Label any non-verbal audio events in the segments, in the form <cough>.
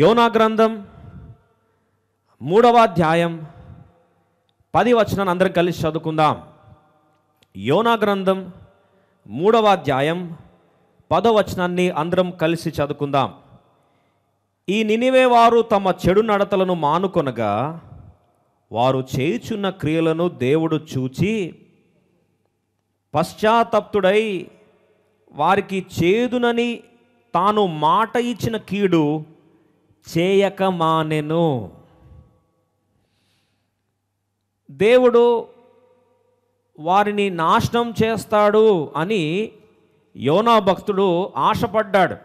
యోనా గ్రంథం మూడవ అధ్యాయం పది వచనాన్ని అందరం కలిసి చదువుకుందాం యోనా గ్రంథం మూడవ అధ్యాయం పదవచనాన్ని అందరం కలిసి చదువుకుందాం ఈ నినివే వారు తమ చెడు నడతలను మానుకొనగా వారు చేయుచున్న క్రియలను దేవుడు చూచి పశ్చాత్తప్తుడై వారికి చేదునని తాను మాట ఇచ్చిన కీడు చేయక మానెను దేవుడు వారిని నాశనం చేస్తాడు అని యోనా భక్తుడు ఆశపడ్డాడు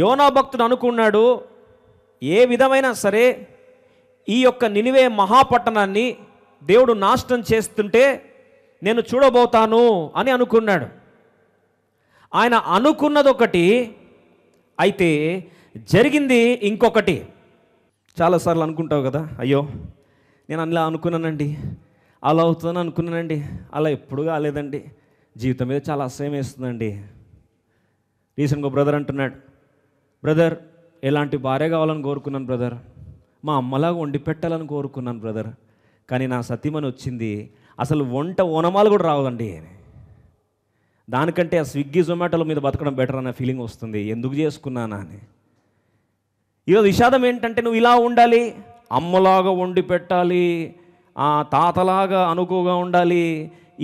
యోనా భక్తుడు అనుకున్నాడు ఏ విధమైనా సరే ఈ యొక్క నినివే మహాపట్టణాన్ని దేవుడు నాశనం చేస్తుంటే నేను చూడబోతాను అని అనుకున్నాడు ఆయన అనుకున్నదొకటి అయితే జరిగింది ఇంకొకటి చాలాసార్లు అనుకుంటావు కదా అయ్యో నేను అలా అనుకున్నానండి అలా అవుతుందని అనుకున్నానండి అలా ఎప్పుడు కాలేదండి జీవితం మీద చాలా అసహ్యం వేస్తుందండి రీసెంట్గా బ్రదర్ అంటున్నాడు బ్రదర్ ఎలాంటి భార్య కావాలని కోరుకున్నాను బ్రదర్ మా అమ్మలాగా వండి పెట్టాలని కోరుకున్నాను బ్రదర్ కానీ నా సతీమని వచ్చింది అసలు వంట ఓనమాలు కూడా రావదండి దానికంటే ఆ స్విగ్గీ జొమాటోల మీద బతకడం బెటర్ అన్న ఫీలింగ్ వస్తుంది ఎందుకు చేసుకున్నానా అని ఈరోజు విషాదం ఏంటంటే నువ్వు ఇలా ఉండాలి అమ్మలాగా వండి పెట్టాలి ఆ తాతలాగా అనుకుగా ఉండాలి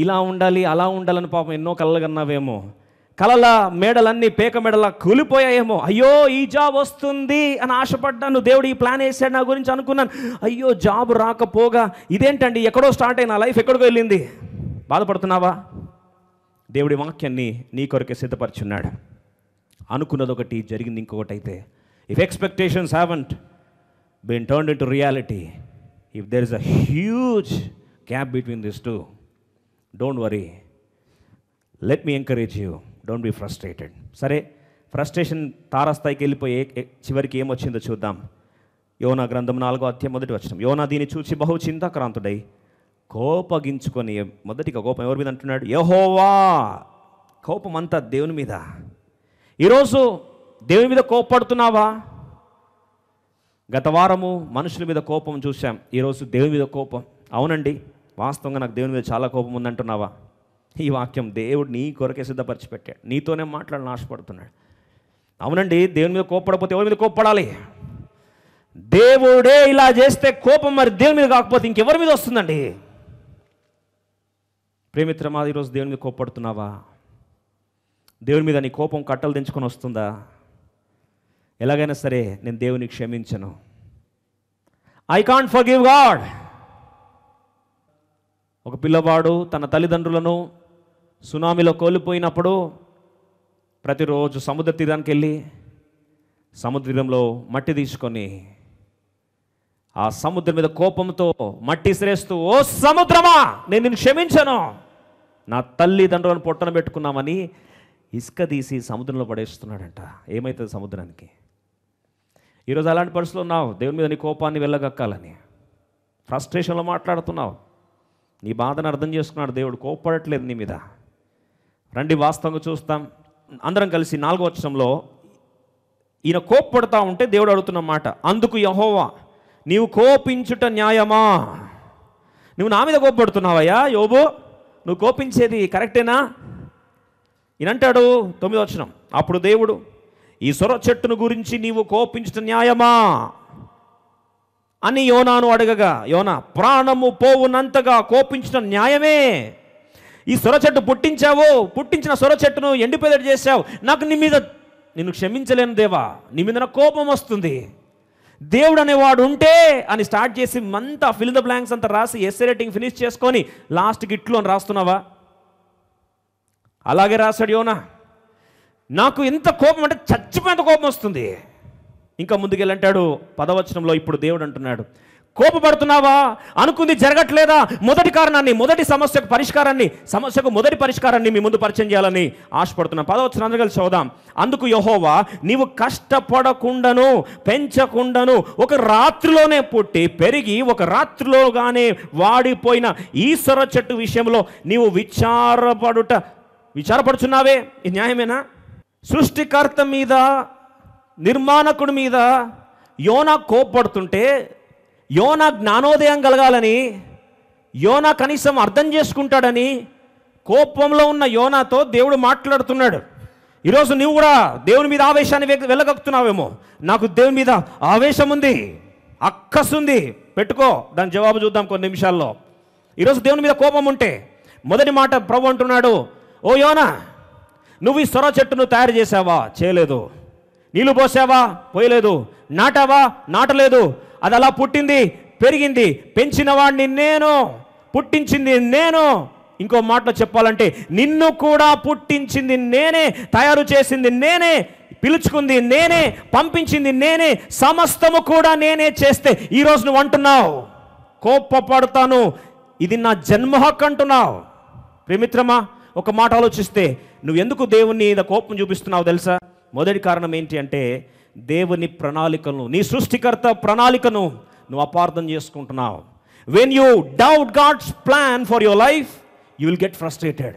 ఇలా ఉండాలి అలా ఉండాలని పాపం ఎన్నో కన్నావేమో కలల మేడలన్నీ పేక మెడల కూలిపోయాయేమో అయ్యో ఈ జాబ్ వస్తుంది అని ఆశపడ్డాను దేవుడు ఈ ప్లాన్ వేసాడు నా గురించి అనుకున్నాను అయ్యో జాబ్ రాకపోగా ఇదేంటండి ఎక్కడో స్టార్ట్ అయిన లైఫ్ ఎక్కడికో వెళ్ళింది బాధపడుతున్నావా దేవుడి వాక్యాన్ని నీ కొరకే సిద్ధపరచున్నాడు అనుకున్నది ఒకటి జరిగింది ఇంకొకటి అయితే if expectations haven't been turn into reality if there is a huge gap between this two don't worry let me encourage you don't be frustrated సరే ఫ్రస్ట్రేషన్ తారాస్థాయికి వెళ్ళిపోయి చివరికి ఏమొచ్చిందో చూద్దాం యోనా గ్రంథం నాలుగో అత్యం మొదటి వచ్చినాం యోనా దీన్ని చూసి బహు చింతాక్రాంతుడై కోపగించుకొని మొదటిగా కోపం ఎవరి మీద అంటున్నాడు యహోవా కోపం అంతా దేవుని మీద ఈరోజు దేవుని మీద కోపడుతున్నావా గత వారము మనుషుల మీద కోపం చూసాం ఈరోజు దేవుని మీద కోపం అవునండి వాస్తవంగా నాకు దేవుని మీద చాలా కోపం ఉందంటున్నావా ఈ వాక్యం దేవుడు నీ కొరకే సిద్ధపరిచి పెట్టాడు నీతోనే మాట్లాడి ఆశపడుతున్నాడు అవునండి దేవుని మీద కోపడపోతే ఎవరి మీద కోపడాలి దేవుడే ఇలా చేస్తే కోపం మరి దేవుని మీద కాకపోతే ఇంకెవరి మీద వస్తుందండి ప్రేమిత్రమా ఈరోజు దేవుని మీద కోపడుతున్నావా దేవుని మీద నీ కోపం కట్టలు దించుకొని వస్తుందా ఎలాగైనా సరే నేను దేవుని క్షమించను I can't forgive God ఒక పిల్లవాడు తన తల్లిదండ్రులను సునామీలో కోల్పోయినప్పుడు ప్రతిరోజు సముద్ర తీరానికి వెళ్ళి సముద్రంలో మట్టి తీసుకొని ఆ సముద్రం మీద కోపంతో మట్టి శ్రేస్తూ ఓ సముద్రమా నేను నిన్ను క్షమించను నా తల్లిదండ్రులను పొట్టన పెట్టుకున్నామని ఇసుక తీసి సముద్రంలో పడేస్తున్నాడంట ఏమవుతుంది సముద్రానికి ఈరోజు అలాంటి పరిస్థితులు ఉన్నావు దేవుని మీద నీ కోపాన్ని వెళ్ళగక్కాలని ఫ్రస్ట్రేషన్లో మాట్లాడుతున్నావు నీ బాధను అర్థం చేసుకున్నాడు దేవుడు కోపడట్లేదు నీ మీద రండి వాస్తవంగా చూస్తాం అందరం కలిసి నాలుగో వచ్చంలో ఈయన కోప్పడతా ఉంటే దేవుడు అడుగుతున్న మాట అందుకు యహోవా నీవు కోపించుట న్యాయమా నువ్వు నా మీద కోపడుతున్నావయ్యా యోబు నువ్వు కోపించేది కరెక్టేనా ఇనంటాడు తొమ్మిది వచ్చిన అప్పుడు దేవుడు ఈ సొర చెట్టును గురించి నీవు కోపించుట న్యాయమా అని యోనాను అడగగా యోనా ప్రాణము పోవునంతగా కోపించిన న్యాయమే ఈ సొర చెట్టు పుట్టించావు పుట్టించిన సొర చెట్టును ఎండిపోయేటట్టు చేశావు నాకు నీ మీద నిన్ను క్షమించలేను దేవా నీ మీద నా కోపం వస్తుంది దేవుడు అనేవాడు ఉంటే అని స్టార్ట్ చేసి అంతా ఫిల్ ద బ్లాంక్స్ అంతా రాసి ఎస్ఏ రేటింగ్ ఫినిష్ చేసుకొని లాస్ట్కి ఇట్లు అని రాస్తున్నావా అలాగే రాశాడు యోనా నాకు ఎంత కోపం అంటే చచ్చిపోయేంత కోపం వస్తుంది ఇంకా ముందుకెళ్ళంటాడు పదవచనంలో ఇప్పుడు దేవుడు అంటున్నాడు కోపపడుతున్నావా అనుకుంది జరగట్లేదా మొదటి కారణాన్ని మొదటి సమస్యకు పరిష్కారాన్ని సమస్యకు మొదటి పరిష్కారాన్ని మీ ముందు పరిచయం చేయాలని ఆశపడుతున్నాం పదవచ్చిన అందరికీ కలిసి చూద్దాం అందుకు యహోవా నీవు కష్టపడకుండాను పెంచకుండాను ఒక రాత్రిలోనే పుట్టి పెరిగి ఒక రాత్రిలోగానే వాడిపోయిన ఈశ్వర చెట్టు విషయంలో నీవు విచారపడుట విచారపడుచున్నావే ఇది న్యాయమేనా సృష్టికర్త మీద నిర్మాణకుడి మీద యోనా కోపడుతుంటే యోన జ్ఞానోదయం కలగాలని యోన కనీసం అర్థం చేసుకుంటాడని కోపంలో ఉన్న యోనాతో దేవుడు మాట్లాడుతున్నాడు ఈరోజు నువ్వు కూడా దేవుని మీద ఆవేశాన్ని వెళ్ళగక్కుతున్నావేమో నాకు దేవుని మీద ఆవేశం ఉంది అక్కసుంది పెట్టుకో దాని జవాబు చూద్దాం కొన్ని నిమిషాల్లో ఈరోజు దేవుని మీద కోపం ఉంటే మొదటి మాట ప్రభు అంటున్నాడు ఓ యోనా నువ్వు ఈ సొర చెట్టును తయారు చేసావా చేయలేదు నీళ్ళు పోసావా పోయలేదు నాటావా నాటలేదు అది అలా పుట్టింది పెరిగింది పెంచిన వాడిని నేను పుట్టించింది నేను ఇంకో మాటలో చెప్పాలంటే నిన్ను కూడా పుట్టించింది నేనే తయారు చేసింది నేనే పిలుచుకుంది నేనే పంపించింది నేనే సమస్తము కూడా నేనే చేస్తే ఈరోజు నువ్వు అంటున్నావు కోప్పపడతాను ఇది నా జన్మ హక్కు అంటున్నావు ప్రేమిత్రమా ఒక మాట ఆలోచిస్తే నువ్వు ఎందుకు దేవుణ్ణి కోపం చూపిస్తున్నావు తెలుసా మొదటి కారణం ఏంటి అంటే దేవుని ప్రణాళికను నీ సృష్టికర్త ప్రణాళికను నువ్వు అపార్థం చేసుకుంటున్నావు when you doubt God's plan for your life you will get frustrated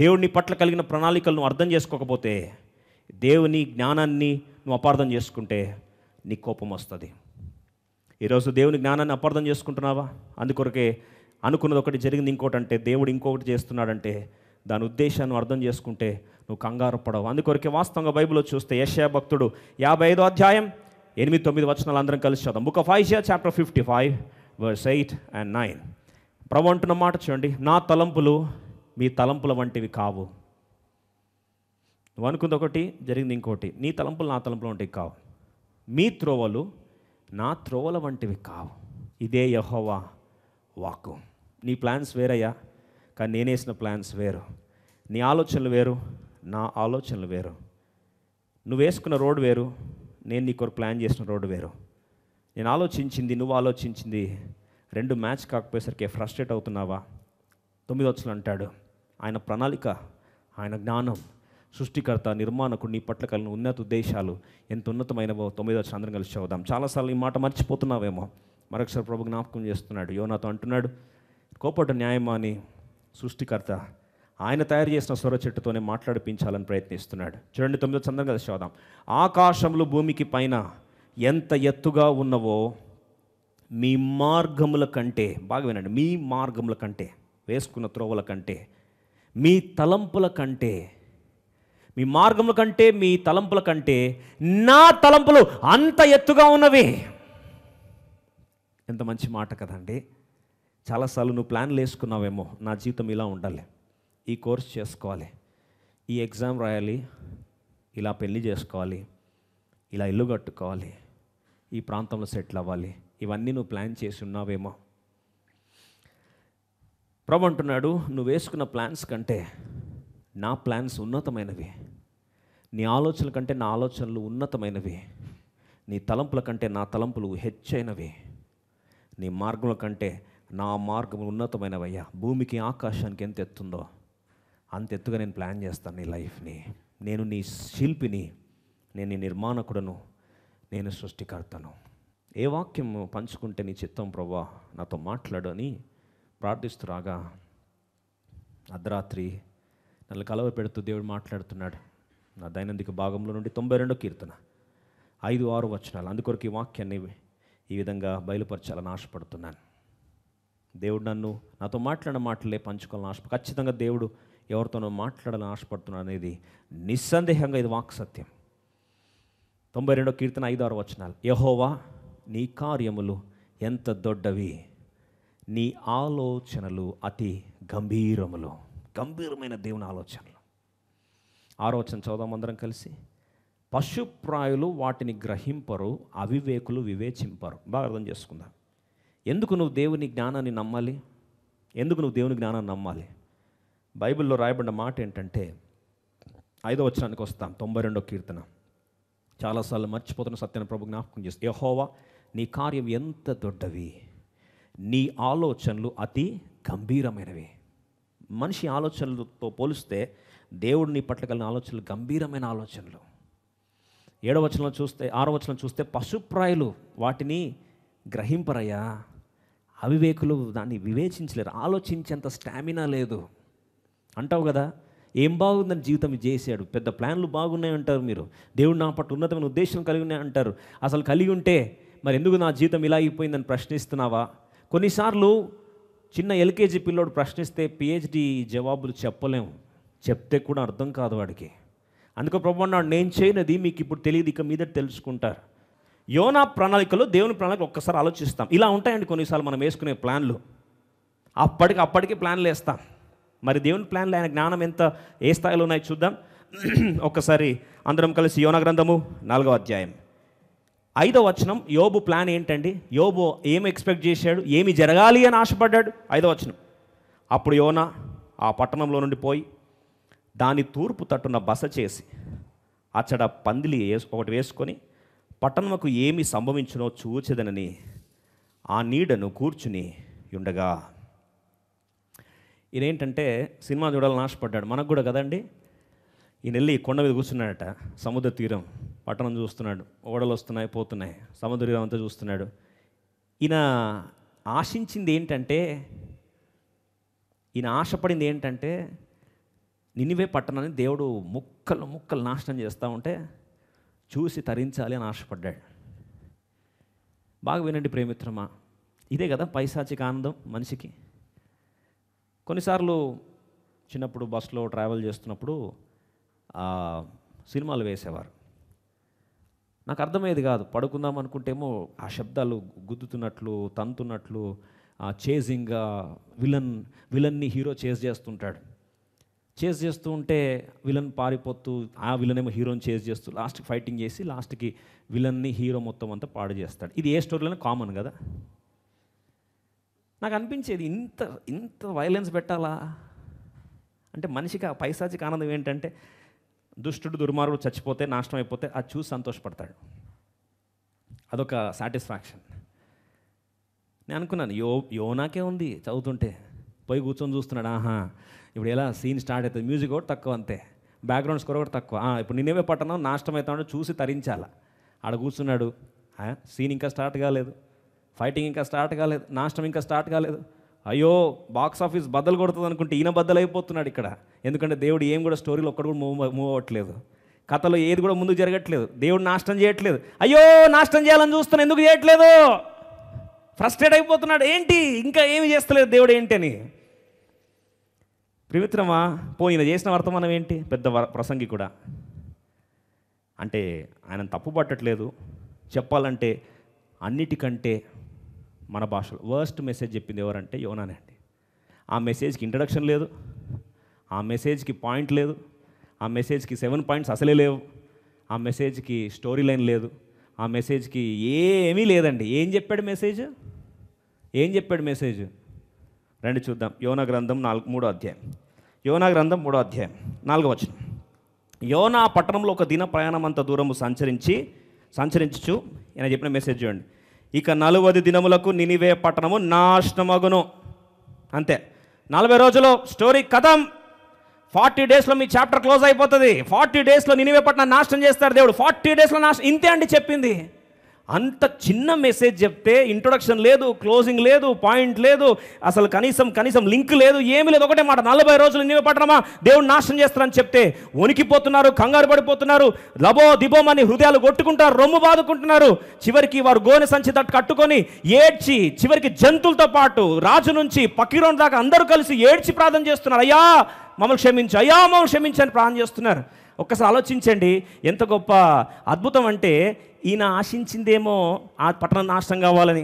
దేవుడిని పట్ల కలిగిన ప్రణాళికలను అర్థం చేసుకోకపోతే దేవుని జ్ఞానాన్ని నువ్వు అపార్థం చేసుకుంటే నీ కోపం వస్తుంది ఈరోజు దేవుని జ్ఞానాన్ని అపార్థం చేసుకుంటున్నావా అందుకొరకే అనుకున్నది ఒకటి జరిగింది ఇంకోటి అంటే దేవుడు ఇంకొకటి చేస్తున్నాడంటే దాని ఉద్దేశాన్ని అర్థం చేసుకుంటే నువ్వు కంగారు పడవు అందుకొరకే వాస్తవంగా బైబిల్లో చూస్తే యశయా భక్తుడు యాభై ఐదో అధ్యాయం ఎనిమిది తొమ్మిది వచనాలు అందరం కలిసి చదువు book of Isaiah chapter fifty five verse eight and nine ప్రభు అంటున్న మాట చూడండి నా తలంపులు మీ తలంపుల వంటివి కావు నువ్వు అనుకుంది ఒకటి జరిగింది ఇంకోటి నీ తలంపులు నా తలంపులు వంటివి కావు మీ త్రోవలు నా త్రోవల వంటివి కావు ఇదే యహోవా వాకు నీ ప్లాన్స్ వేరయ్యా కానీ నేనేసిన ప్లాన్స్ వేరు నీ ఆలోచనలు వేరు నా ఆలోచనలు వేరు నువ్వు వేసుకున్న రోడ్ వేరు నేను నీ కొరకు ప్లాన్ చేసిన రోడ్డు వేరు నేను ఆలోచించింది నువ్వు ఆలోచించింది రెండు మ్యాచ్ కాకపోయేసరికి ఫ్రస్ట్రేట్ అవుతున్నావా తొమ్మిది వచ్చలు అంటాడు ఆయన ప్రణాళిక ఆయన జ్ఞానం సృష్టికర్త నిర్మాణకుడు నీ పట్ల కలిగిన ఉన్నత ఉద్దేశాలు ఎంత ఉన్నతమైనవో తొమ్మిదో అందరం కలిసి చదువుదాం చాలాసార్లు ఈ మాట మర్చిపోతున్నావేమో మరొకసారి ప్రభు జ్ఞాపకం చేస్తున్నాడు యోనాతో అంటున్నాడు కోపట న్యాయమా అని సృష్టికర్త ఆయన తయారు చేసిన స్వర చెట్టుతోనే మాట్లాడిపించాలని ప్రయత్నిస్తున్నాడు చూడండి తొమ్మిదో చందం కదా చూద్దాం ఆకాశంలో భూమికి పైన ఎంత ఎత్తుగా ఉన్నవో మీ మార్గముల కంటే బాగా వినండి మీ మార్గముల కంటే వేసుకున్న త్రోవల కంటే మీ తలంపుల కంటే మీ మార్గముల కంటే మీ తలంపుల కంటే నా తలంపులు అంత ఎత్తుగా ఉన్నవి ఎంత మంచి మాట కదండి చాలాసార్లు నువ్వు ప్లాన్లు వేసుకున్నావేమో నా జీవితం ఇలా ఉండాలి ఈ కోర్స్ చేసుకోవాలి ఈ ఎగ్జామ్ రాయాలి ఇలా పెళ్ళి చేసుకోవాలి ఇలా ఇల్లు కట్టుకోవాలి ఈ ప్రాంతంలో సెటిల్ అవ్వాలి ఇవన్నీ నువ్వు ప్లాన్ చేసి ఉన్నావేమో ప్రభు అంటున్నాడు నువ్వు వేసుకున్న ప్లాన్స్ కంటే నా ప్లాన్స్ ఉన్నతమైనవి నీ ఆలోచనల కంటే నా ఆలోచనలు ఉన్నతమైనవి నీ తలంపుల కంటే నా తలంపులు హెచ్చైనవి నీ మార్గముల కంటే నా మార్గం ఉన్నతమైనవయ్యా భూమికి ఆకాశానికి ఎంత ఎత్తుందో అంత ఎత్తుగా నేను ప్లాన్ చేస్తాను నీ లైఫ్ని నేను నీ శిల్పిని నేను నీ నిర్మాణకుడను నేను సృష్టికర్తను ఏ వాక్యం పంచుకుంటే నీ చిత్తం ప్రభా నాతో మాట్లాడని ప్రార్థిస్తూ రాగా అర్ధరాత్రి నన్ను కలవ పెడుతూ దేవుడు మాట్లాడుతున్నాడు నా దైనందిక భాగంలో నుండి తొంభై రెండో కీర్తన ఐదు ఆరు వచనాలు అందుకొరకు ఈ వాక్యాన్ని ఈ విధంగా బయలుపరచాలని ఆశపడుతున్నాను దేవుడు నన్ను నాతో మాట్లాడిన మాటలే పంచుకోవాలని ఆశ ఖచ్చితంగా దేవుడు ఎవరితోనో మాట్లాడాలని ఆశపడుతున్నాడు అనేది నిస్సందేహంగా ఇది వాక్సత్యం తొంభై రెండో కీర్తన ఐదు ఆరు వచనాలు యహోవా నీ కార్యములు ఎంత దొడ్డవి నీ ఆలోచనలు అతి గంభీరములు గంభీరమైన దేవుని ఆలోచనలు ఆలోచన చదుదాం అందరం కలిసి పశుప్రాయులు వాటిని గ్రహింపరు అవివేకులు వివేచింపరు బాగా అర్థం చేసుకుందాం ఎందుకు నువ్వు దేవుని జ్ఞానాన్ని నమ్మాలి ఎందుకు నువ్వు దేవుని జ్ఞానాన్ని నమ్మాలి బైబిల్లో రాయబడిన మాట ఏంటంటే ఐదో వచ్చరానికి వస్తాం తొంభై రెండో కీర్తన చాలాసార్లు మర్చిపోతున్న సత్యాన్ని ప్రభు జ్ఞాపకం చేస్తుంది యహోవా నీ కార్యం ఎంత దొడ్డవి నీ ఆలోచనలు అతి గంభీరమైనవి మనిషి ఆలోచనలతో పోలిస్తే దేవుడిని పట్ల కలిగిన ఆలోచనలు గంభీరమైన ఆలోచనలు ఏడవచనం చూస్తే ఆరవచనం చూస్తే పశుప్రాయులు వాటిని గ్రహింపరయ్యా అవివేకులు దాన్ని వివేచించలేరు ఆలోచించేంత స్టామినా లేదు అంటావు కదా ఏం బాగుందని జీవితం చేశాడు పెద్ద ప్లాన్లు బాగున్నాయి అంటారు మీరు దేవుడు నా పట్ల ఉన్నతమైన ఉద్దేశం కలిగి ఉన్నాయి అంటారు అసలు కలిగి ఉంటే మరి ఎందుకు నా జీవితం ఇలా అయిపోయిందని ప్రశ్నిస్తున్నావా కొన్నిసార్లు చిన్న ఎల్కేజీ పిల్లోడు ప్రశ్నిస్తే పిహెచ్డి జవాబులు చెప్పలేము చెప్తే కూడా అర్థం కాదు వాడికి అందుకో ప్రభు అన్నాడు నేను చేయనది మీకు ఇప్పుడు తెలియదు ఇక మీద తెలుసుకుంటారు యోనా ప్రణాళికలు దేవుని ప్రణాళికలు ఒక్కసారి ఆలోచిస్తాం ఇలా ఉంటాయండి కొన్నిసార్లు మనం వేసుకునే ప్లాన్లు అప్పటికి అప్పటికి ప్లాన్లు వేస్తాం మరి దేవుని ప్లాన్లు ఆయన జ్ఞానం ఎంత ఏ స్థాయిలో ఉన్నాయో చూద్దాం <clears throat> ఒక్కసారి అందరం కలిసి యోన గ్రంథము నాలుగో అధ్యాయం ఐదో వచనం యోబు ప్లాన్ ఏంటండి యోబు ఏమి ఎక్స్పెక్ట్ చేశాడు ఏమి జరగాలి అని ఆశపడ్డాడు ఐదో వచనం అప్పుడు యోన ఆ పట్టణంలో నుండి పోయి దాని తూర్పు తట్టున బస చేసి అచ్చడ పందిలి ఒకటి వేసుకొని పట్టణముకు ఏమి సంభవించునో చూచెదనని ఆ నీడను కూర్చుని ఉండగా ఇదేంటంటే సినిమా చూడాలని ఆశపడ్డాడు మనకు కూడా కదండి ఈయన వెళ్ళి కొండ మీద కూర్చున్నాడట సముద్ర తీరం పట్టణం చూస్తున్నాడు ఓడలు వస్తున్నాయి పోతున్నాయి సముద్ర తీరం అంతా చూస్తున్నాడు ఈయన ఆశించింది ఏంటంటే ఈయన ఆశపడింది ఏంటంటే నినివే పట్టణాన్ని దేవుడు ముక్కలు ముక్కలు నాశనం చేస్తూ ఉంటే చూసి తరించాలి అని ఆశపడ్డాడు బాగా వినండి ప్రేమిత్రమా ఇదే కదా పైశాచిక ఆనందం మనిషికి కొన్నిసార్లు చిన్నప్పుడు బస్సులో ట్రావెల్ చేస్తున్నప్పుడు సినిమాలు వేసేవారు నాకు అర్థమయ్యేది కాదు పడుకుందాం అనుకుంటేమో ఆ శబ్దాలు గుద్దుతున్నట్లు తంతున్నట్లు చేజింగ్గా విలన్ విలన్ని హీరో చేజ్ చేస్తుంటాడు చేజ్ చేస్తూ ఉంటే విలన్ పారిపోతూ ఆ విలన్ ఏమో హీరోని చేజ్ చేస్తూ లాస్ట్కి ఫైటింగ్ చేసి లాస్ట్కి విలన్ని హీరో మొత్తం అంతా పాడు చేస్తాడు ఇది ఏ స్టోరీలోనే కామన్ కదా నాకు అనిపించేది ఇంత ఇంత వైలెన్స్ పెట్టాలా అంటే మనిషికి ఆ పైశాచిక ఆనందం ఏంటంటే దుష్టుడు దుర్మార్గుడు చచ్చిపోతే నాశనం అయిపోతే అది చూసి సంతోషపడతాడు అదొక సాటిస్ఫాక్షన్ నేను అనుకున్నాను యో యోనాకే ఉంది చదువుతుంటే పోయి కూర్చొని చూస్తున్నాడు ఆహా ఇప్పుడు ఎలా సీన్ స్టార్ట్ అవుతుంది మ్యూజిక్ కూడా తక్కువ అంతే బ్యాక్గ్రౌండ్ స్కోర్ కూడా తక్కువ ఇప్పుడు నేనేమే పట్టణం నాష్టం అవుతామని చూసి తరించాల ఆడ కూర్చున్నాడు సీన్ ఇంకా స్టార్ట్ కాలేదు ఫైటింగ్ ఇంకా స్టార్ట్ కాలేదు నాష్టం ఇంకా స్టార్ట్ కాలేదు అయ్యో బాక్స్ ఆఫీస్ బద్దలు కొడుతుంది అనుకుంటే ఈయన అయిపోతున్నాడు ఇక్కడ ఎందుకంటే దేవుడు ఏం కూడా స్టోరీలు ఒక్కడ కూడా మూవ్ మూవ్ అవ్వట్లేదు కథలో ఏది కూడా ముందు జరగట్లేదు దేవుడు నాష్టం చేయట్లేదు అయ్యో నాష్టం చేయాలని చూస్తున్నా ఎందుకు చేయట్లేదు ఫ్రస్ట్రేట్ అయిపోతున్నాడు ఏంటి ఇంకా ఏమి చేస్తలేదు దేవుడు ఏంటి అని త్రివిక్రమ పోయిన చేసిన వర్తమానం ఏంటి పెద్ద ప్రసంగి కూడా అంటే ఆయన తప్పు పట్టట్లేదు చెప్పాలంటే అన్నిటికంటే మన భాషలో వర్స్ట్ మెసేజ్ చెప్పింది ఎవరంటే యోనానే అండి ఆ మెసేజ్కి ఇంట్రడక్షన్ లేదు ఆ మెసేజ్కి పాయింట్ లేదు ఆ మెసేజ్కి సెవెన్ పాయింట్స్ అసలే లేవు ఆ మెసేజ్కి స్టోరీ లైన్ లేదు ఆ మెసేజ్కి ఏమీ లేదండి ఏం చెప్పాడు మెసేజ్ ఏం చెప్పాడు మెసేజ్ రండి చూద్దాం యోన గ్రంథం నాలుగు మూడో అధ్యాయం యోనా గ్రంథం మూడో అధ్యాయం నాలుగో వచ్చిన యోనా పట్టణంలో ఒక దిన ప్రయాణం అంత దూరము సంచరించి సంచరించు నేను చెప్పిన మెసేజ్ చూడండి ఇక నలువది దినములకు నినివే పట్టణము నాశనమగును అంతే నలభై రోజులు స్టోరీ కథం ఫార్టీ డేస్లో మీ చాప్టర్ క్లోజ్ అయిపోతుంది ఫార్టీ డేస్లో నినివే పట్టణం నాశనం చేస్తారు దేవుడు ఫార్టీ డేస్లో నాశనం ఇంతే అండి చెప్పింది అంత చిన్న మెసేజ్ చెప్తే ఇంట్రొడక్షన్ లేదు క్లోజింగ్ లేదు పాయింట్ లేదు అసలు కనీసం కనీసం లింక్ లేదు ఏమి లేదు ఒకటే మాట నలభై రోజులు నీవే పట్టడమా దేవుడు నాశనం చేస్తారని చెప్తే వణికిపోతున్నారు కంగారు పడిపోతున్నారు లబో దిబోమని హృదయాలు కొట్టుకుంటారు రొమ్ము బాదుకుంటున్నారు చివరికి వారు గోనె సంచి తట్టు కట్టుకొని ఏడ్చి చివరికి జంతువులతో పాటు రాజు నుంచి పకిరోన్ దాకా అందరూ కలిసి ఏడ్చి ప్రార్థన చేస్తున్నారు అయ్యా మమ్మల్ని క్షమించు అయ్యా మమ్మల్ని క్షమించని ప్రార్థన చేస్తున్నారు ఒక్కసారి ఆలోచించండి ఎంత గొప్ప అద్భుతం అంటే ఈయన ఆశించిందేమో ఆ పట్టణం నాశనం కావాలని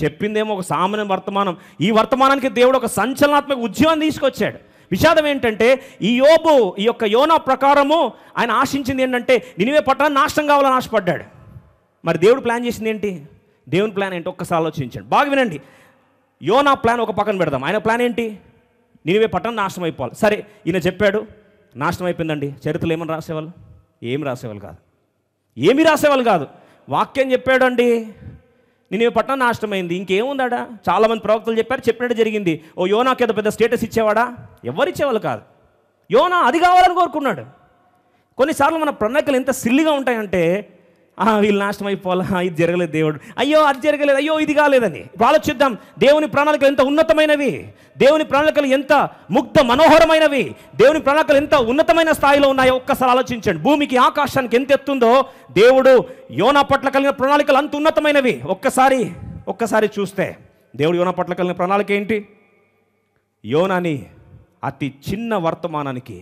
చెప్పిందేమో ఒక సామాన్య వర్తమానం ఈ వర్తమానానికి దేవుడు ఒక సంచలనాత్మక ఉద్యమం తీసుకొచ్చాడు విషాదం ఏంటంటే ఈ యోబు ఈ యొక్క యోన ప్రకారము ఆయన ఆశించింది ఏంటంటే నినివే పట్టణం నాశనం కావాలని ఆశపడ్డాడు మరి దేవుడు ప్లాన్ చేసింది ఏంటి దేవుని ప్లాన్ ఏంటి ఒక్కసారి ఆలోచించండి బాగా వినండి యోనా ప్లాన్ ఒక పక్కన పెడదాం ఆయన ప్లాన్ ఏంటి నినివే పట్టణం నాశనం అయిపోవాలి సరే ఈయన చెప్పాడు నాశనం అయిపోయిందండి చరిత్రలు ఏమని రాసేవాళ్ళు ఏమి రాసేవాళ్ళు కాదు ఏమి రాసేవాళ్ళు కాదు వాక్యం చెప్పాడండి నేను పట్టణం నాశనమైంది ఇంకేముందా చాలామంది ప్రవక్తలు చెప్పారు చెప్పినట్టు జరిగింది ఓ యోనాకి ఏదో పెద్ద స్టేటస్ ఇచ్చేవాడా ఇచ్చేవాళ్ళు కాదు యోనా అది కావాలని కోరుకున్నాడు కొన్నిసార్లు మన ప్రణాళికలు ఎంత సిల్లిగా ఉంటాయంటే వీళ్ళు నాశనం అయిపోవాలా ఇది జరగలేదు దేవుడు అయ్యో అది జరగలేదు అయ్యో ఇది కాలేదని ఆలోచిద్దాం దేవుని ప్రణాళికలు ఎంత ఉన్నతమైనవి దేవుని ప్రణాళికలు ఎంత ముగ్ధ మనోహరమైనవి దేవుని ప్రణాళికలు ఎంత ఉన్నతమైన స్థాయిలో ఉన్నాయో ఒక్కసారి ఆలోచించండి భూమికి ఆకాశానికి ఎంత ఎత్తుందో దేవుడు యోనా పట్ల కలిగిన ప్రణాళికలు అంత ఉన్నతమైనవి ఒక్కసారి ఒక్కసారి చూస్తే దేవుడు యోనా పట్ల కలిగిన ప్రణాళిక ఏంటి యోనాని అతి చిన్న వర్తమానానికి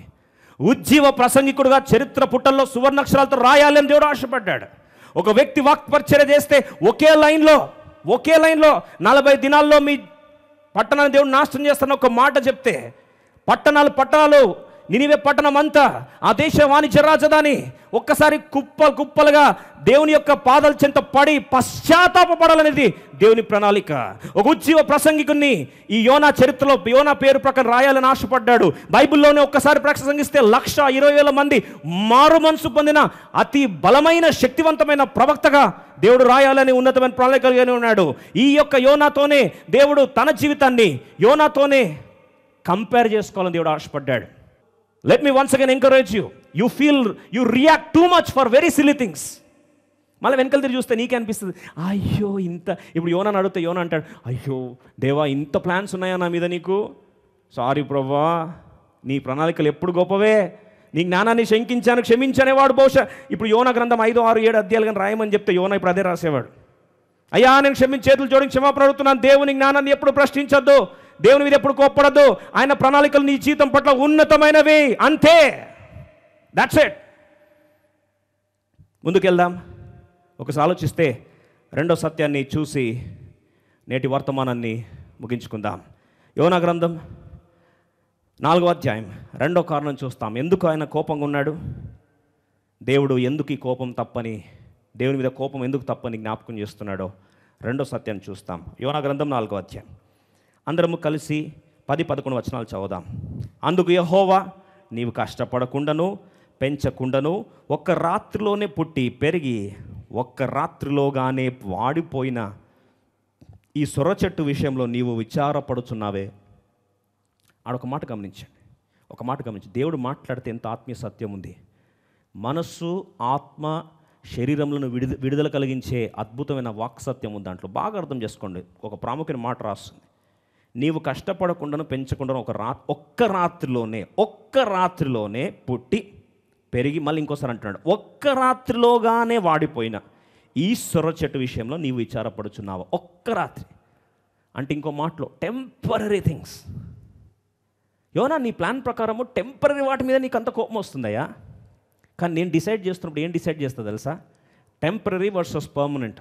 ఉజ్జీవ ప్రసంగికుడుగా చరిత్ర పుట్టల్లో సువర్ణక్షరాలతో రాయాలని దేవుడు ఆశపడ్డాడు ఒక వ్యక్తి వాక్పరిచర్య చేస్తే ఒకే లైన్లో ఒకే లైన్లో నలభై దినాల్లో మీ పట్టణాన్ని దేవుడు నాశనం చేస్తాను ఒక మాట చెప్తే పట్టణాలు పట్టణాలు నినివే పట్టణం అంతా ఆ దేశ వాణిజ్య రాజధాని ఒక్కసారి కుప్పలు కుప్పలుగా దేవుని యొక్క పాదల చెంత పడి పశ్చాత్తాపడాలనేది దేవుని ప్రణాళిక ఒక ఉజ్జీవ ప్రసంగికుని ఈ యోనా చరిత్రలో యోనా పేరు ప్రకారం రాయాలని ఆశపడ్డాడు బైబిల్లోనే ఒక్కసారి ప్రసంగిస్తే లక్ష ఇరవై వేల మంది మారు మనసు పొందిన అతి బలమైన శక్తివంతమైన ప్రవక్తగా దేవుడు రాయాలని ఉన్నతమైన ప్రణాళిక కలిగి ఉన్నాడు ఈ యొక్క యోనాతోనే దేవుడు తన జీవితాన్ని యోనాతోనే కంపేర్ చేసుకోవాలని దేవుడు ఆశపడ్డాడు let me once again encourage you you feel you react too much for very silly things మళ్ళీ వెనకల తిరిగి చూస్తే నీకే అనిపిస్తుంది అయ్యో ఇంత ఇప్పుడు యోనని అడిగితే యోన అంటాడు అయ్యో దేవా ఇంత ప్లాన్స్ ఉన్నాయా నా మీద నీకు సారీ ప్రభా నీ ప్రణాళికలు ఎప్పుడు గొప్పవే నీ జ్ఞానాన్ని శంకించాను వాడు బహుశా ఇప్పుడు యోన గ్రంథం ఐదు ఆరు ఏడు అధ్యాయులు కానీ రాయమని చెప్తే యోన ఇప్పుడు అదే రాసేవాడు అయ్యా నేను క్షమించేతులు చూడండి జోడించి క్షమాపడుతున్నాను దేవుని జ్ఞానాన్ని ఎప్పుడు ప్రశ్నించొద్దు దేవుని మీద ఎప్పుడు కోప్పడద్దు ఆయన ప్రణాళికలు నీ జీవితం పట్ల ఉన్నతమైనవి అంతే దాట్స్ ముందుకు ముందుకెళ్దాం ఒకసారి ఆలోచిస్తే రెండో సత్యాన్ని చూసి నేటి వర్తమానాన్ని ముగించుకుందాం యోనా గ్రంథం నాలుగో అధ్యాయం రెండో కారణం చూస్తాం ఎందుకు ఆయన కోపంగా ఉన్నాడు దేవుడు ఎందుకు ఈ కోపం తప్పని దేవుని మీద కోపం ఎందుకు తప్పని జ్ఞాపకం చేస్తున్నాడో రెండో సత్యాన్ని చూస్తాం యోనా గ్రంథం నాలుగో అధ్యాయం అందరము కలిసి పది పదకొండు వచనాలు చదువుదాం అందుకు యహోవా నీవు కష్టపడకుండాను పెంచకుండాను ఒక్క రాత్రిలోనే పుట్టి పెరిగి ఒక్క రాత్రిలోగానే వాడిపోయిన ఈ సొర చెట్టు విషయంలో నీవు విచారపడుచున్నావే ఆడొక మాట గమనించండి ఒక మాట గమనించి దేవుడు మాట్లాడితే ఎంత ఆత్మీయ సత్యం ఉంది మనస్సు ఆత్మ శరీరంలో విడుదల కలిగించే అద్భుతమైన వాక్సత్యం ఉంది దాంట్లో బాగా అర్థం చేసుకోండి ఒక ప్రాముఖ్యమైన మాట రాస్తుంది నీవు కష్టపడకుండా పెంచకుండా ఒక రా ఒక్క రాత్రిలోనే ఒక్క రాత్రిలోనే పుట్టి పెరిగి మళ్ళీ ఇంకోసారి అంటున్నాడు ఒక్క రాత్రిలోగానే వాడిపోయిన ఈ సొర చెట్టు విషయంలో నీవు విచారపడుచున్నావు ఒక్క రాత్రి అంటే ఇంకో మాటలో టెంపరీ థింగ్స్ యోనా నీ ప్లాన్ ప్రకారము టెంపరీ వాటి మీద నీకు అంత కోపం వస్తుందయ్యా కానీ నేను డిసైడ్ చేస్తున్నప్పుడు ఏం డిసైడ్ చేస్తా తెలుసా టెంపరీ వర్సెస్ పర్మనెంట్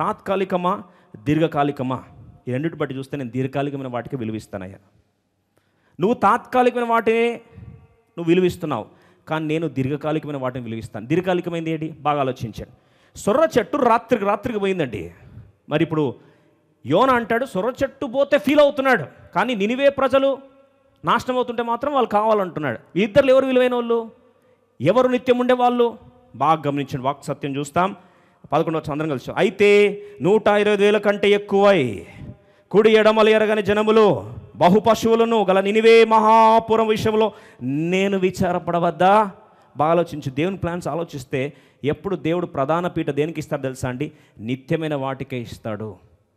తాత్కాలికమా దీర్ఘకాలికమా ఈ రెండింటి బట్టి చూస్తే నేను దీర్ఘకాలికమైన వాటికి విలువిస్తానయ్యా నువ్వు తాత్కాలికమైన వాటిని నువ్వు విలువిస్తున్నావు కానీ నేను దీర్ఘకాలికమైన వాటిని విలువిస్తాను దీర్ఘకాలికమైంది ఏంటి బాగా ఆలోచించాడు సొర్ర చెట్టు రాత్రికి రాత్రికి పోయిందండి మరి ఇప్పుడు యోన అంటాడు సొర్ర చెట్టు పోతే ఫీల్ అవుతున్నాడు కానీ నినివే ప్రజలు నాశనం అవుతుంటే మాత్రం వాళ్ళు కావాలంటున్నాడు ఇద్దరు ఎవరు విలువైన వాళ్ళు ఎవరు నిత్యం ఉండేవాళ్ళు బాగా గమనించండి వాక్ సత్యం చూస్తాం వచ్చి అందరం కలిసి అయితే నూట ఇరవై వేల కంటే ఎక్కువై కుడి ఎడమలు ఎరగని జనములు బహు పశువులను గల నినివే మహాపురం విషయంలో నేను విచారపడవద్దా బాగా ఆలోచించు దేవుని ప్లాన్స్ ఆలోచిస్తే ఎప్పుడు దేవుడు ప్రధాన పీఠ దేనికి ఇస్తాడు తెలుసా అండి నిత్యమైన వాటికే ఇస్తాడు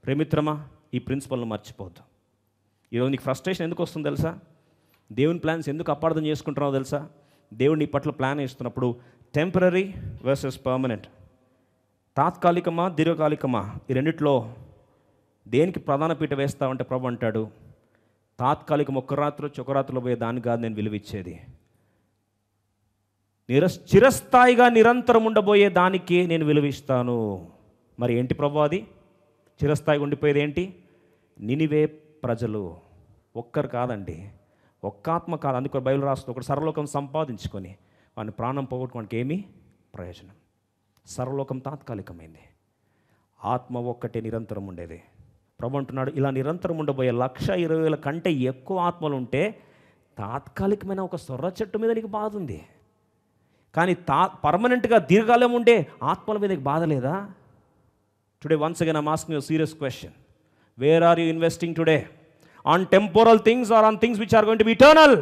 ప్రేమిత్రమా ఈ ప్రిన్సిపల్ను మర్చిపోద్దు ఈరోజు నీకు ఫ్రస్ట్రేషన్ ఎందుకు వస్తుంది తెలుసా దేవుని ప్లాన్స్ ఎందుకు అపార్థం చేసుకుంటున్నావు తెలుసా దేవుడు నీ పట్ల ప్లాన్ ఇస్తున్నప్పుడు టెంపరీ వర్సెస్ పర్మనెంట్ తాత్కాలికమా దీర్ఘకాలికమా ఈ రెండిట్లో దేనికి ప్రధాన పీట వేస్తామంటే ప్రభు అంటాడు తాత్కాలిక మొక్కరాత్రులు చొకరాత్రులు పోయే దాన్ని కాదు నేను విలువిచ్చేది నిర చిరస్థాయిగా నిరంతరం ఉండబోయే దానికి నేను విలువిస్తాను మరి ఏంటి ప్రభు అది చిరస్థాయిగా ఉండిపోయేది ఏంటి నినివే ప్రజలు ఒక్కరు కాదండి ఒక్క ఆత్మ కాదు అందుకు బయలు రాస్తూ ఒకటి సర్వలోకం సంపాదించుకొని వాడిని ప్రాణం మనకి ఏమీ ప్రయోజనం సర్వలోకం తాత్కాలికమైంది ఆత్మ ఒక్కటే నిరంతరం ఉండేది ప్రభు అంటున్నాడు ఇలా నిరంతరం ఉండబోయే లక్ష ఇరవై వేల కంటే ఎక్కువ ఆత్మలు ఉంటే తాత్కాలికమైన ఒక సొర్ర చెట్టు మీద నీకు బాధ ఉంది కానీ తా పర్మనెంట్గా దీర్ఘకాలం ఉండే ఆత్మల మీద నీకు బాధ లేదా today once again I'm asking serious question where are you investing today on temporal things or on things which are going to eternal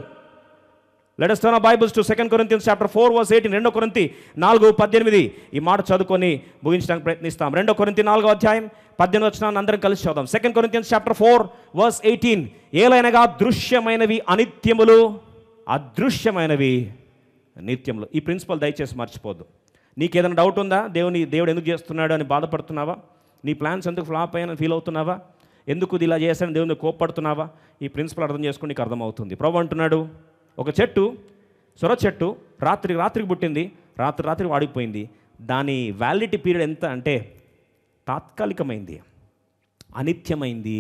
let us turn Bibles to second Corinthians chapter four verse eighteen రెండో కొరంతి నాలుగు పద్దెనిమిది ఈ మాట చదువుకొని ముగించడానికి ప్రయత్నిస్తాం రెండో కొరంతి నాలుగో అధ్యాయం పద్దెనిమిది వచ్చిన అందరం కలిసి చదుదాం second Corinthians chapter four verse eighteen ఏలైనగా దృశ్యమైనవి అనిత్యములు అదృశ్యమైనవి నిత్యములు ఈ ప్రిన్సిపల్ దయచేసి మర్చిపోద్దు నీకు ఏదైనా డౌట్ ఉందా దేవుని దేవుడు ఎందుకు చేస్తున్నాడు అని బాధపడుతున్నావా నీ ప్లాన్స్ ఎందుకు ఫ్లాప్ అయ్యానని ఫీల్ అవుతున్నావా ఎందుకు ఇది ఇలా చేశాను దేవుని కోప్పడుతున్నావా ఈ ప్రిన్సిపల్ అర్థం చేసుకుని నీకు అర్థమవుతుంది ప్రభు అంటున్నాడు ఒక చెట్టు సొర చెట్టు రాత్రి రాత్రికి పుట్టింది రాత్రి రాత్రికి వాడిపోయింది దాని వ్యాలిడిటీ పీరియడ్ ఎంత అంటే తాత్కాలికమైంది అనిత్యమైంది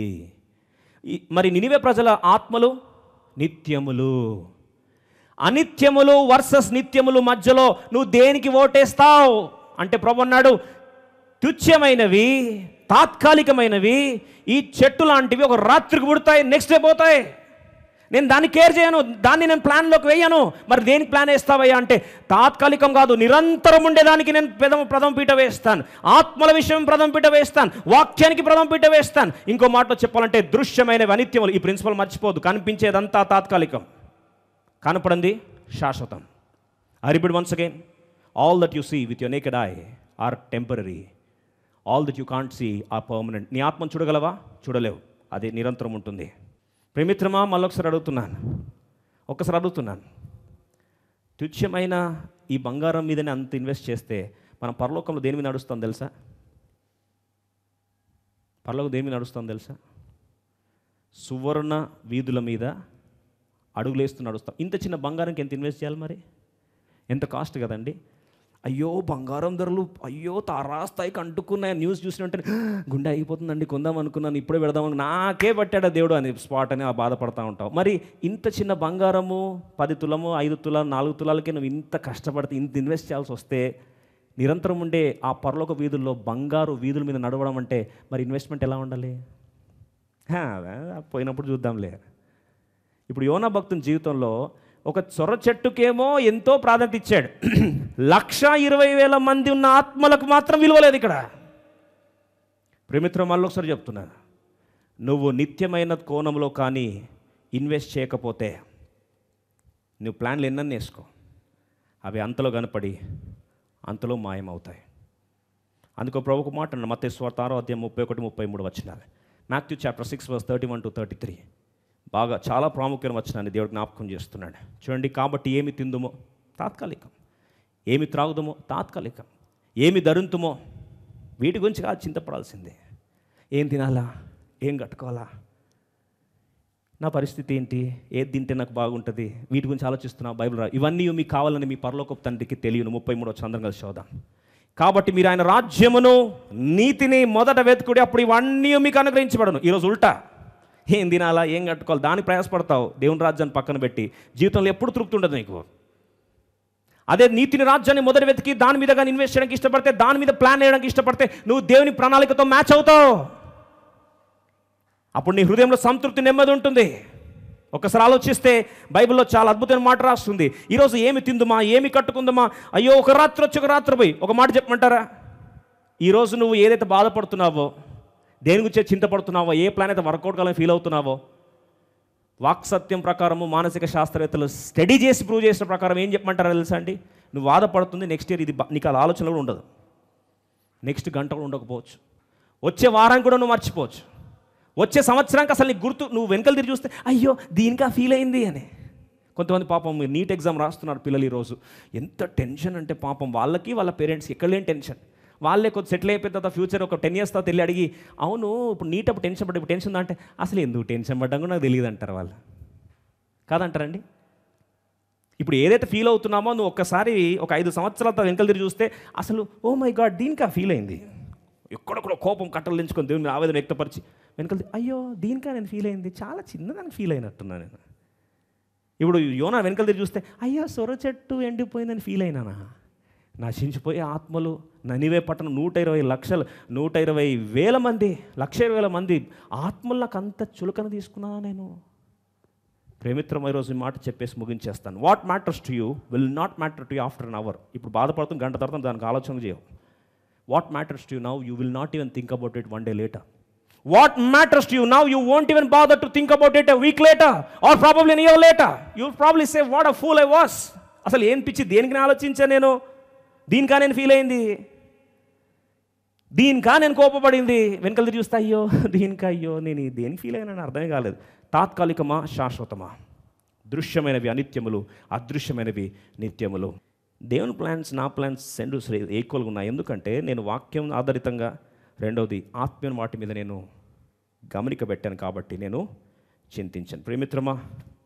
మరి నినివే ప్రజల ఆత్మలు నిత్యములు అనిత్యములు వర్సెస్ నిత్యములు మధ్యలో నువ్వు దేనికి ఓటేస్తావు అంటే ప్రభు అన్నాడు తుచ్యమైనవి తాత్కాలికమైనవి ఈ చెట్టు లాంటివి ఒక రాత్రికి పుడతాయి నెక్స్ట్ డే పోతాయి నేను దాన్ని కేర్ చేయను దాన్ని నేను ప్లాన్లోకి వేయను మరి దేనికి ప్లాన్ వేస్తావయ్యా అంటే తాత్కాలికం కాదు నిరంతరం ఉండేదానికి నేను ప్రథమ ప్రథమ పీట వేస్తాను ఆత్మల విషయం ప్రథమ పీట వేస్తాను వాక్యానికి ప్రథమ పీట వేస్తాను ఇంకో మాటలో చెప్పాలంటే దృశ్యమైనవి అనిత్యములు ఈ ప్రిన్సిపల్ మర్చిపోదు కనిపించేదంతా తాత్కాలికం కనపడింది శాశ్వతం I once again all that you see with you naked eye are temporary all that you can't see are permanent నీ ఆత్మను చూడగలవా చూడలేవు అది నిరంతరం ఉంటుంది ప్రేమిత్రమా మళ్ళొకసారి అడుగుతున్నాను ఒకసారి అడుగుతున్నాను తుచ్చమైన ఈ బంగారం మీదనే అంత ఇన్వెస్ట్ చేస్తే మనం పరలోకంలో దేని మీద నడుస్తాం తెలుసా పర్లోకం దేని మీద నడుస్తాం తెలుసా సువర్ణ వీధుల మీద అడుగులేస్తూ నడుస్తాం ఇంత చిన్న బంగారంకి ఎంత ఇన్వెస్ట్ చేయాలి మరి ఎంత కాస్ట్ కదండి అయ్యో బంగారం ధరలు అయ్యో తారాస్థాయికి అంటుకున్నాయి న్యూస్ చూసినట్టే గుండె అయిపోతుందండి కొందాం అనుకున్నాను ఇప్పుడే పెడదాం నాకే పట్టాడు దేవుడు అని స్పాట్ అని బాధపడతా ఉంటావు మరి ఇంత చిన్న బంగారము పది తులము ఐదు తులాలు నాలుగు తులాలకే నువ్వు ఇంత కష్టపడితే ఇంత ఇన్వెస్ట్ చేయాల్సి వస్తే నిరంతరం ఉండే ఆ పరలోక వీధుల్లో బంగారు వీధుల మీద నడవడం అంటే మరి ఇన్వెస్ట్మెంట్ ఎలా ఉండాలి పోయినప్పుడు చూద్దాంలే ఇప్పుడు యోనా భక్తుని జీవితంలో ఒక చొర చెట్టుకేమో ఎంతో ప్రాధాన్యత ఇచ్చాడు <clears throat> లక్ష ఇరవై వేల మంది ఉన్న ఆత్మలకు మాత్రం విలువలేదు ఇక్కడ ప్రేమిత్రం మళ్ళీ ఒకసారి చెప్తున్నాను నువ్వు నిత్యమైన కోణంలో కానీ ఇన్వెస్ట్ చేయకపోతే నువ్వు ప్లాన్లు ఎన్న వేసుకో అవి అంతలో కనపడి అంతలో మాయమవుతాయి అందుకో ప్రభుకు మాట మత స్వార్థ ఆరో అధ్యాయం ముప్పై ఒకటి ముప్పై మూడు వచ్చినా Matthew chapter six verse thirty one to thirty three బాగా చాలా ప్రాముఖ్యం వచ్చినాన్ని దేవుడు జ్ఞాపకం చేస్తున్నాడు చూడండి కాబట్టి ఏమి తిందుమో తాత్కాలికం ఏమి త్రాగుదమో తాత్కాలికం ఏమి ధరింతుమో వీటి గురించి కాదు చింతపడాల్సిందే ఏం తినాలా ఏం కట్టుకోవాలా నా పరిస్థితి ఏంటి ఏది తింటే నాకు బాగుంటుంది వీటి గురించి ఆలోచిస్తున్నా బైబిల్ రా ఇవన్నీ మీకు కావాలని మీ పరలోక తండ్రికి తెలియను ముప్పై మూడో చంద్రంగా చూద్దాం కాబట్టి మీరు ఆయన రాజ్యమును నీతిని మొదట వెతుకుడి అప్పుడు ఇవన్నీ మీకు అనుగ్రహించబడను ఈరోజు ఉల్టా ఏం తినాలా ఏం కట్టుకోవాలి దానికి ప్రయాసపడతావు దేవుని రాజ్యాన్ని పక్కన పెట్టి జీవితంలో ఎప్పుడు తృప్తి ఉండదు నీకు అదే నీతిని రాజ్యాన్ని మొదటి వెతికి దాని మీదగా ఇన్వెస్ట్ చేయడానికి ఇష్టపడితే దాని మీద ప్లాన్ చేయడానికి ఇష్టపడితే నువ్వు దేవుని ప్రణాళికతో మ్యాచ్ అవుతావు అప్పుడు నీ హృదయంలో సంతృప్తి నెమ్మది ఉంటుంది ఒకసారి ఆలోచిస్తే బైబిల్లో చాలా అద్భుతమైన మాట రాస్తుంది ఈరోజు ఏమి తిందుమా ఏమి కట్టుకుందమా అయ్యో ఒక రాత్రి వచ్చి ఒక రాత్రి పోయి ఒక మాట చెప్పమంటారా ఈరోజు నువ్వు ఏదైతే బాధపడుతున్నావో దేని గురించి చింతపడుతున్నావో ఏ ప్లాన్ అయితే వర్కౌట్ కాలం ఫీల్ అవుతున్నావో వాక్సత్యం ప్రకారము మానసిక శాస్త్రవేత్తలు స్టడీ చేసి ప్రూవ్ చేసిన ప్రకారం ఏం చెప్పమంటారో తెలుసా అండి నువ్వు బాధపడుతుంది నెక్స్ట్ ఇయర్ ఇది నీకు అలా ఆలోచన కూడా ఉండదు నెక్స్ట్ గంట కూడా ఉండకపోవచ్చు వచ్చే వారం కూడా నువ్వు మర్చిపోవచ్చు వచ్చే సంవత్సరానికి అసలు నీకు గుర్తు నువ్వు వెనకలు తిరిగి చూస్తే అయ్యో దీనికా ఫీల్ అయింది అని కొంతమంది పాపం నీట్ ఎగ్జామ్ రాస్తున్నారు పిల్లలు ఈరోజు ఎంత టెన్షన్ అంటే పాపం వాళ్ళకి వాళ్ళ పేరెంట్స్కి ఎక్కడ లేని టెన్షన్ వాళ్ళే కొద్ది సెటిల్ అయిపోయిన తర్వాత ఫ్యూచర్ ఒక టెన్ ఇయర్స్ తర్వాత వెళ్ళి అడిగి అవును ఇప్పుడు నీట్ అప్పుడు టెన్షన్ పడ్డ ఇప్పుడు టెన్షన్ అంటే అసలు ఎందుకు టెన్షన్ పడ్డా కూడా నాకు తెలియదు అంటారు వాళ్ళు కాదంటారండి ఇప్పుడు ఏదైతే ఫీల్ అవుతున్నామో నువ్వు ఒక్కసారి ఒక ఐదు సంవత్సరాల వెనకలు తిరిగి చూస్తే అసలు ఓ మై గాడ్ దీనికా ఫీల్ అయింది ఎక్కడొక్కడ కోపం కట్టలు తెంచుకొని దేవుని ఆవేదన వ్యక్తపరిచి వెనకలు అయ్యో దీనికా నేను ఫీల్ అయింది చాలా చిన్నదానికి ఫీల్ అయినట్టున్నా నేను ఇప్పుడు యోనా వెనకలు తిరిగి చూస్తే అయ్యో సొర చెట్టు ఎండిపోయిందని ఫీల్ అయినానా నశించిపోయే ఆత్మలు ననివే పట్టణం నూట ఇరవై లక్షలు నూట ఇరవై వేల మంది లక్ష ఇరవై వేల మంది ఆత్మలకు అంత చులకన తీసుకున్నా నేను ప్రేమిత్రం ఈరోజు మాట చెప్పేసి ముగించేస్తాను what matters to you will not matter to you after an hour ఇప్పుడు బాధపడుతున్న గంట తర్వాత దానికి ఆలోచన చేయవు what matters to you now you will not even think about it one day later what matters to you now you won't even బాధ to think about it week later or problem in year later you probably say what a fool I was అసలు ఏం పిచ్చి దేనికి ఆలోచించా నేను దీనికా నేను feel అయింది దీనికా నేను కోపపడింది వెనకలు చూస్తా అయ్యో దీనికా అయ్యో నేను దేనికి ఫీల్ అయినా అర్థమే కాలేదు తాత్కాలికమా శాశ్వతమా దృశ్యమైనవి అనిత్యములు అదృశ్యమైనవి నిత్యములు దేవుని ప్లాన్స్ నా ప్లాన్స్ సెండు ఈక్వల్గా ఉన్నాయి ఎందుకంటే నేను వాక్యం ఆధారితంగా రెండవది ఆత్మీయ వాటి మీద నేను గమనిక పెట్టాను కాబట్టి నేను చింతించాను ప్రేమిత్రమా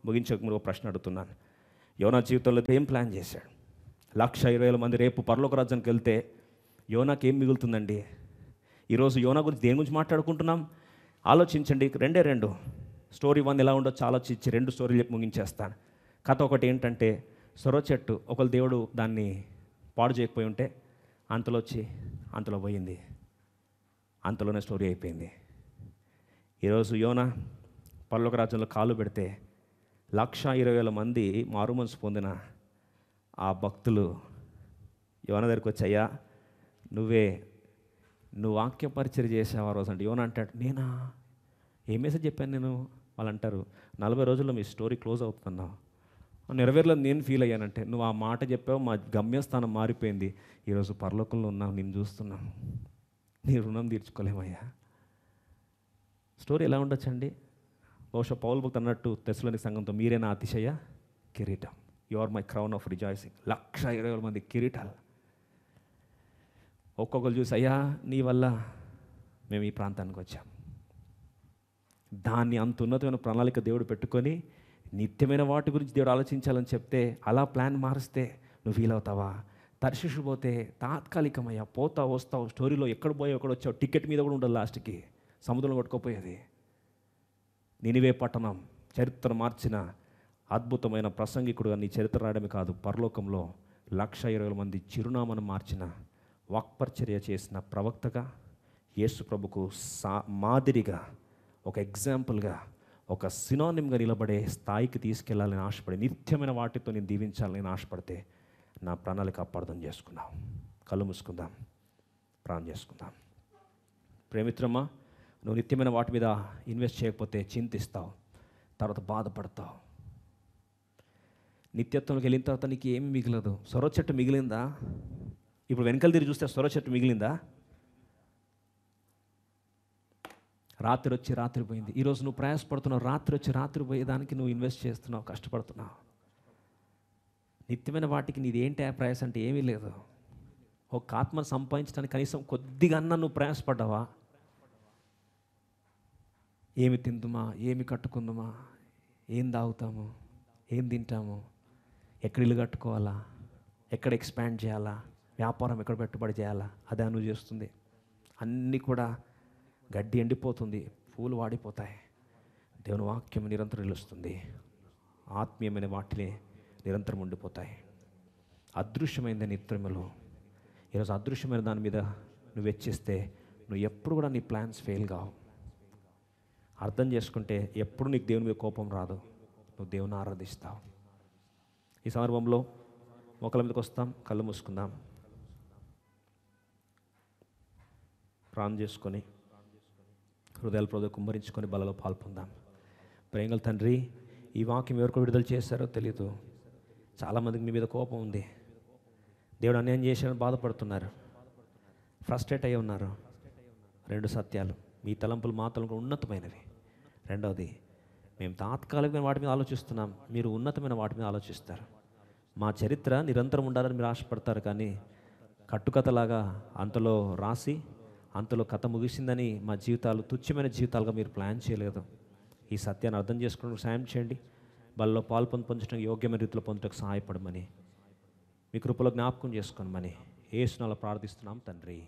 ముగించక ముందు ప్రశ్న అడుగుతున్నాను యోనా జీవితంలో ఏం ప్లాన్ చేశాడు లక్ష ఇరవై వేల మంది రేపు పర్లోక రాజ్యానికి వెళ్తే యోనాకి ఏం మిగులుతుందండి ఈరోజు యోనా గురించి దేని గురించి మాట్లాడుకుంటున్నాం ఆలోచించండి రెండే రెండు స్టోరీ వన్ ఎలా ఉండొచ్చు ఆలోచించి రెండు స్టోరీలు చెప్పి ముగించేస్తాను కథ ఒకటి ఏంటంటే సొర చెట్టు ఒకళ్ళు దేవుడు దాన్ని పాడు చేయకపోయి ఉంటే అంతలో వచ్చి అంతలో పోయింది అంతలోనే స్టోరీ అయిపోయింది ఈరోజు యోన పల్లొక రాజ్యంలో కాలు పెడితే లక్ష ఇరవై వేల మంది మారుమనసు పొందిన ఆ భక్తులు యోన దగ్గరికి వచ్చాయా నువ్వే నువ్వు వాక్య పరిచయం చేసావు ఆ రోజు అంటే యోన అంటాడు నేనా ఏ మెసేజ్ చెప్పాను నేను వాళ్ళు అంటారు నలభై రోజుల్లో మీ స్టోరీ క్లోజ్ అవుతున్నావు నెరవేర్లేదు నేను ఫీల్ అయ్యానంటే నువ్వు ఆ మాట చెప్పావు మా గమ్యస్థానం మారిపోయింది ఈరోజు పరలోకంలో ఉన్నావు నేను చూస్తున్నాను నీ రుణం తీర్చుకోలేమయ్యా స్టోరీ ఎలా ఉండొచ్చండి బహుశా పౌల్ భక్తి అన్నట్టు తెసులని సంఘంతో మీరేనా అతిశయ కిరీటం you are my crown of rejoicing లక్ష ఇరవై వేల మంది కిరీటాలు ఒక్కొక్కరు చూసి అయ్యా నీ వల్ల మేము ఈ ప్రాంతానికి వచ్చాం దాన్ని అంత ఉన్నతమైన ప్రణాళిక దేవుడు పెట్టుకొని నిత్యమైన వాటి గురించి దేవుడు ఆలోచించాలని చెప్తే అలా ప్లాన్ మారిస్తే నువ్వు ఫీల్ అవుతావా తర్శిషు పోతే తాత్కాలికమయ్యా పోతా వస్తావు స్టోరీలో ఎక్కడ పోయావు ఎక్కడ వచ్చావు టికెట్ మీద కూడా ఉండదు లాస్ట్కి సముద్రం కొట్టుకోపోయేది నినివే పట్టణం చరిత్ర మార్చిన అద్భుతమైన ప్రసంగికుడుగా నీ చరిత్ర రాయడమే కాదు పరలోకంలో లక్ష ఇరవై మంది చిరునామాను మార్చిన వాక్పరిచర్య చేసిన ప్రవక్తగా యేసు ప్రభుకు సా మాదిరిగా ఒక ఎగ్జాంపుల్గా ఒక సినానిమ్గా నిలబడే స్థాయికి తీసుకెళ్లాలని ఆశపడి నిత్యమైన వాటితో నేను దీవించాలని ఆశపడితే నా ప్రణాళిక అపార్థం చేసుకున్నావు కళ్ళు మూసుకుందాం ప్రాణం చేసుకుందాం ప్రేమిత్రమ్మా నువ్వు నిత్యమైన వాటి మీద ఇన్వెస్ట్ చేయకపోతే చింతిస్తావు తర్వాత బాధపడతావు నిత్యత్వంలోకి వెళ్ళిన తర్వాత నీకు ఏమి మిగలదు స్వర చెట్టు మిగిలిందా ఇప్పుడు వెనకలు తిరిగి చూస్తే సొర చెట్టు మిగిలిందా రాత్రి వచ్చి రాత్రి పోయింది ఈరోజు నువ్వు ప్రయాసపడుతున్నావు రాత్రి వచ్చి రాత్రి పోయేదానికి నువ్వు ఇన్వెస్ట్ చేస్తున్నావు కష్టపడుతున్నావు నిత్యమైన వాటికి నీది ఏంటి ఆ ప్రయాసం అంటే ఏమీ లేదు ఒక ఆత్మను సంపాదించడానికి కనీసం కొద్దిగా అన్న నువ్వు ప్రయాసపడ్డావా ఏమి తిందుమా ఏమి కట్టుకుందుమా ఏం తాగుతాము ఏం తింటాము ఎక్కడ ఇల్లు కట్టుకోవాలా ఎక్కడ ఎక్స్పాండ్ చేయాలా వ్యాపారం ఎక్కడ పెట్టుబడి చేయాలా అదే అనువు చేస్తుంది అన్నీ కూడా గడ్డి ఎండిపోతుంది పూలు వాడిపోతాయి దేవుని వాక్యం నిరంతరం నిలుస్తుంది ఆత్మీయమైన వాటిని నిరంతరం ఉండిపోతాయి అదృశ్యమైన నిత్రములు ఈరోజు అదృశ్యమైన దాని మీద నువ్వు వెచ్చిస్తే నువ్వు ఎప్పుడు కూడా నీ ప్లాన్స్ ఫెయిల్ కావు అర్థం చేసుకుంటే ఎప్పుడు నీకు దేవుని మీద కోపం రాదు నువ్వు దేవుని ఆరాధిస్తావు ఈ సందర్భంలో మొక్కల మీదకి వస్తాం కళ్ళు మూసుకుందాం ప్రాణం చేసుకొని హృదయాల ప్రభుత్వం కుమ్మరించుకొని బలలో పాల్పొందాం ప్రేంగల తండ్రి ఈ వాక్యం ఎవరికి విడుదల చేశారో తెలియదు చాలామందికి మీ మీద కోపం ఉంది దేవుడు అన్యాయం చేశారని బాధపడుతున్నారు ఫ్రస్ట్రేట్ అయి ఉన్నారు రెండు సత్యాలు మీ తలంపులు మా తలంపులు ఉన్నతమైనవి రెండవది మేము తాత్కాలికమైన వాటి మీద ఆలోచిస్తున్నాం మీరు ఉన్నతమైన వాటి మీద ఆలోచిస్తారు మా చరిత్ర నిరంతరం ఉండాలని మీరు ఆశపడతారు కానీ కట్టుకథలాగా అంతలో రాసి అంతలో కథ ముగిసిందని మా జీవితాలు తుచ్చమైన జీవితాలుగా మీరు ప్లాన్ చేయలేదు ఈ సత్యాన్ని అర్థం చేసుకోవడానికి సాయం చేయండి వాళ్ళలో పాలు పొందుపంచడానికి యోగ్యమైన రీతిలో పొందడానికి సహాయపడమని మీ కృపలో జ్ఞాపకం చేసుకోమని ఏసునాలో ప్రార్థిస్తున్నాం తండ్రి